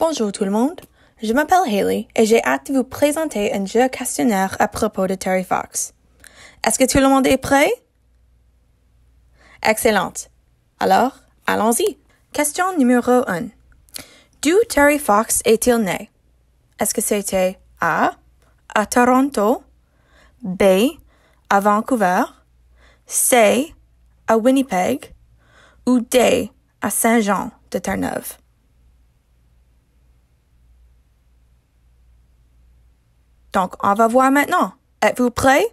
Bonjour tout le monde, je m'appelle Haley et j'ai hâte de vous présenter un jeu questionnaire à propos de Terry Fox. Est-ce que tout le monde est prêt? Excellente. Alors, allons-y. Question numéro 1. D'où Terry Fox est-il né? Est-ce que c'était A. à Toronto, B. à Vancouver, C. à Winnipeg ou D. à Saint-Jean de Terre-Neuve? Donc, on va voir maintenant. Êtes-vous prêt?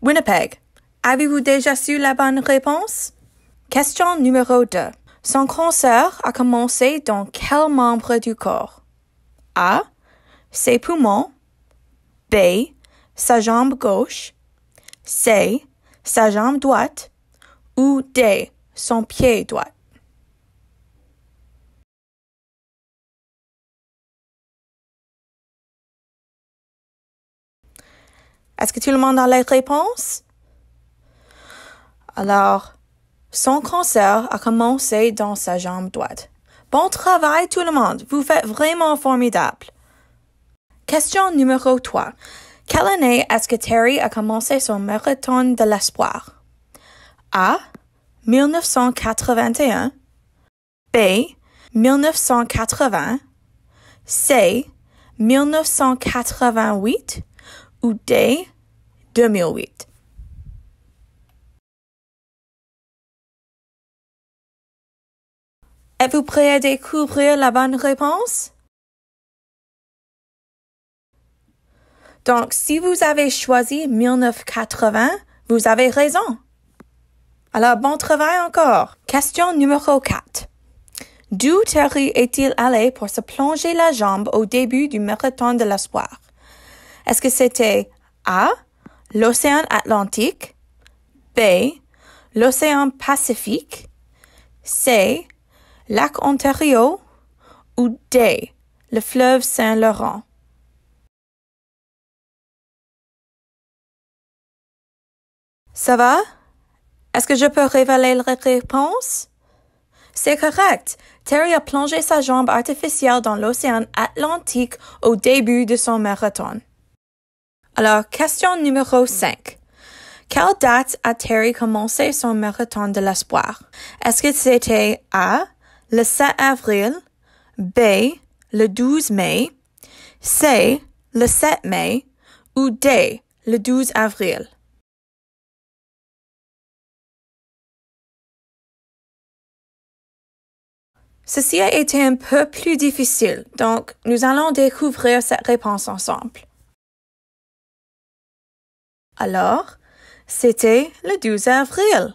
Winnipeg. Avez-vous déjà su la bonne réponse? Question numéro 2. Son cancer a commencé dans quel membre du corps? A. Ses poumons. B. Sa jambe gauche. C. Sa jambe droite. Ou D. Son pied droit. Est-ce que tout le monde a la réponse? Alors, son cancer a commencé dans sa jambe droite. Bon travail tout le monde, vous faites vraiment formidable. Question numéro 3. Quelle année est-ce que Terry a commencé son marathon de l'espoir? A. 1981 B. 1980 C. 1988 ou 2008. Êtes-vous prêt à découvrir la bonne réponse? Donc, si vous avez choisi 1980, vous avez raison. Alors, bon travail encore. Question numéro 4. D'où Terry est-il allé pour se plonger la jambe au début du marathon de l'espoir? Est-ce que c'était A, l'océan Atlantique, B, l'océan Pacifique, C, lac Ontario ou D, le fleuve Saint-Laurent? Ça va? Est-ce que je peux révéler la réponse? C'est correct. Terry a plongé sa jambe artificielle dans l'océan Atlantique au début de son marathon. Alors, question numéro 5. Quelle date a Terry commencé son marathon de l'espoir? Est-ce que c'était A, le 7 avril, B, le 12 mai, C, le 7 mai, ou D, le 12 avril? Ceci a été un peu plus difficile, donc nous allons découvrir cette réponse ensemble. Alors, c'était le 12 avril.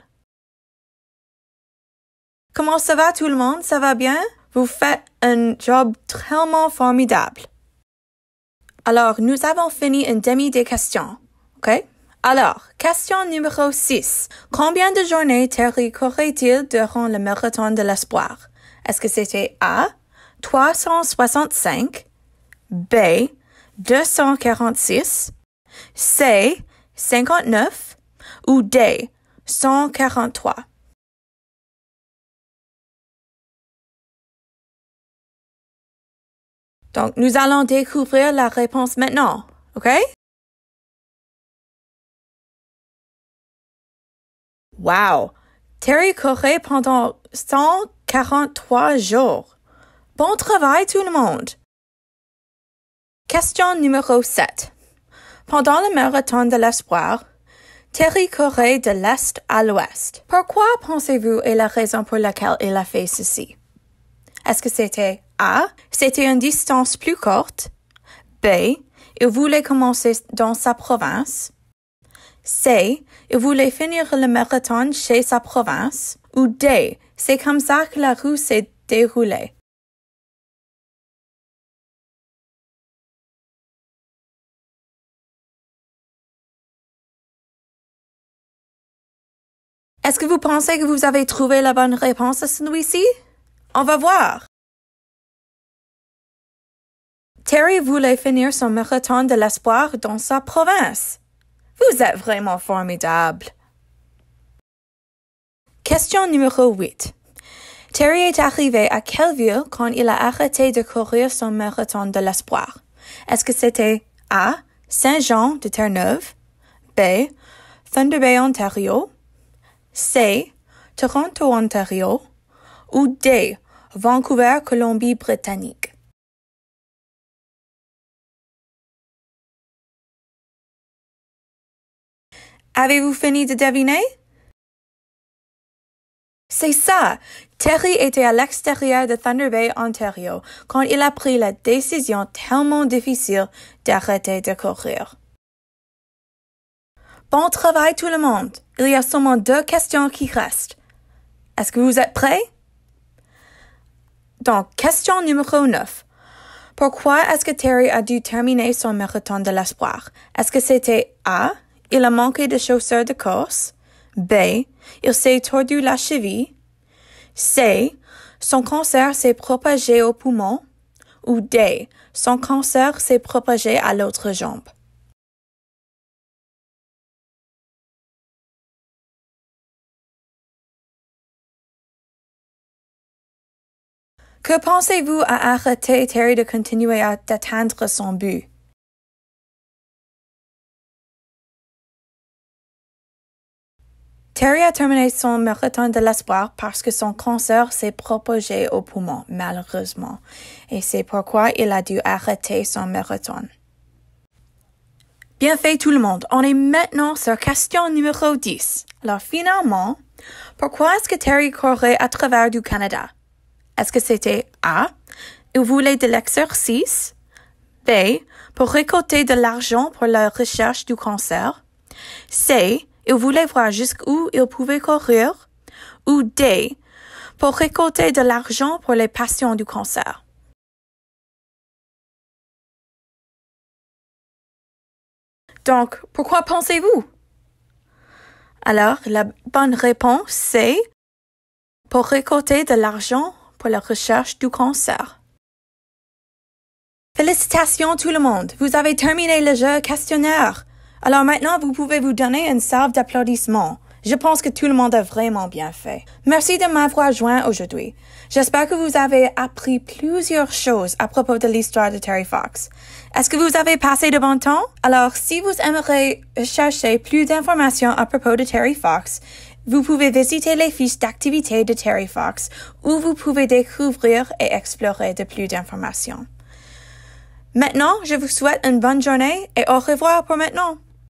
Comment ça va tout le monde? Ça va bien? Vous faites un job tellement formidable. Alors, nous avons fini une demi des questions. OK? Alors, question numéro 6. Combien de journées Terry courait-il durant le marathon de l'espoir? Est-ce que c'était A, 365, B, 246, C, 59 ou D 143. Donc, nous allons découvrir la réponse maintenant, OK? Wow! Terry courait pendant 143 jours. Bon travail tout le monde! Question numéro 7. Pendant le marathon de l'espoir, Terry courait de l'est à l'ouest. Pourquoi pensez-vous est la raison pour laquelle il a fait ceci? Est-ce que c'était A. C'était une distance plus courte. B. Il voulait commencer dans sa province. C. Il voulait finir le marathon chez sa province. Ou D. C'est comme ça que la rue s'est déroulée. Est-ce que vous pensez que vous avez trouvé la bonne réponse à celui-ci? On va voir. Terry voulait finir son marathon de l'espoir dans sa province. Vous êtes vraiment formidable. Question numéro 8. Terry est arrivé à quelle ville quand il a arrêté de courir son marathon de l'espoir? Est-ce que c'était A. Saint-Jean de Terre-Neuve, B. Thunder Bay, Ontario, C. Toronto, Ontario. Ou D. Vancouver, Colombie-Britannique. Avez-vous fini de deviner? C'est ça. Terry était à l'extérieur de Thunder Bay, Ontario, quand il a pris la décision tellement difficile d'arrêter de courir. Bon travail tout le monde. Il y a seulement deux questions qui restent. Est-ce que vous êtes prêts? Donc, question numéro 9. Pourquoi est-ce que Terry a dû terminer son marathon de l'espoir? Est-ce que c'était A. Il a manqué de chaussures de course. B. Il s'est tordu la cheville. C. Son cancer s'est propagé au poumon. Ou D. Son cancer s'est propagé à l'autre jambe. Que pensez-vous à arrêter Terry de continuer à atteindre son but? Terry a terminé son marathon de l'espoir parce que son cancer s'est propagé au poumon, malheureusement, et c'est pourquoi il a dû arrêter son marathon. Bien fait tout le monde, on est maintenant sur question numéro 10. Alors finalement, pourquoi est-ce que Terry courait à travers du Canada? Est-ce que c'était A. Ils voulaient de l'exercice. B. Pour récolter de l'argent pour la recherche du cancer. C. Ils voulaient voir jusqu'où ils pouvaient courir. Ou D. Pour récolter de l'argent pour les patients du cancer. Donc, pourquoi pensez-vous? Alors, la bonne réponse, c'est pour récolter de l'argent pour la recherche du cancer. Félicitations tout le monde, vous avez terminé le jeu questionnaire. Alors maintenant, vous pouvez vous donner une salve d'applaudissements. Je pense que tout le monde a vraiment bien fait. Merci de m'avoir joint aujourd'hui. J'espère que vous avez appris plusieurs choses à propos de l'histoire de Terry Fox. Est-ce que vous avez passé de bon temps? Alors, si vous aimeriez chercher plus d'informations à propos de Terry Fox, vous pouvez visiter les fiches d'activité de Terry Fox où vous pouvez découvrir et explorer de plus d'informations. Maintenant, je vous souhaite une bonne journée et au revoir pour maintenant.